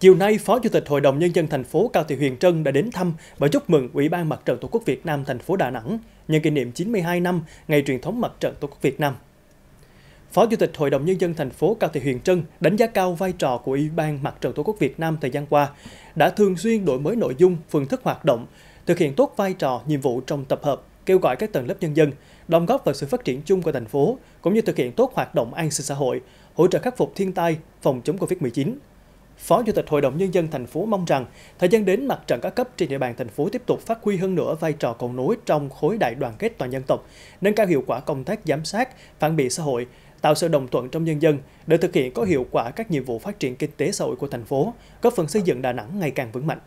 Chiều nay, Phó Chủ tịch Hội đồng Nhân dân thành phố Cao Thị Huyền Trân đã đến thăm và chúc mừng Ủy ban Mặt trận Tổ quốc Việt Nam thành phố Đà Nẵng nhân kỷ niệm 92 năm ngày truyền thống Mặt trận Tổ quốc Việt Nam. Phó Chủ tịch Hội đồng Nhân dân thành phố Cao Thị Huyền Trân đánh giá cao vai trò của Ủy ban Mặt trận Tổ quốc Việt Nam thời gian qua, đã thường xuyên đổi mới nội dung, phương thức hoạt động, thực hiện tốt vai trò, nhiệm vụ trong tập hợp, kêu gọi các tầng lớp nhân dân, đóng góp vào sự phát triển chung của thành phố, cũng như thực hiện tốt hoạt động an sinh xã hội, hỗ trợ khắc phục thiên tai, phòng chống Covid-19. Phó Chủ tịch Hội đồng Nhân dân thành phố mong rằng thời gian đến mặt trận các cấp trên địa bàn thành phố tiếp tục phát huy hơn nữa vai trò cầu nối trong khối đại đoàn kết toàn dân tộc, nâng cao hiệu quả công tác giám sát, phản biện xã hội, tạo sự đồng thuận trong nhân dân để thực hiện có hiệu quả các nhiệm vụ phát triển kinh tế xã hội của thành phố, góp phần xây dựng Đà Nẵng ngày càng vững mạnh.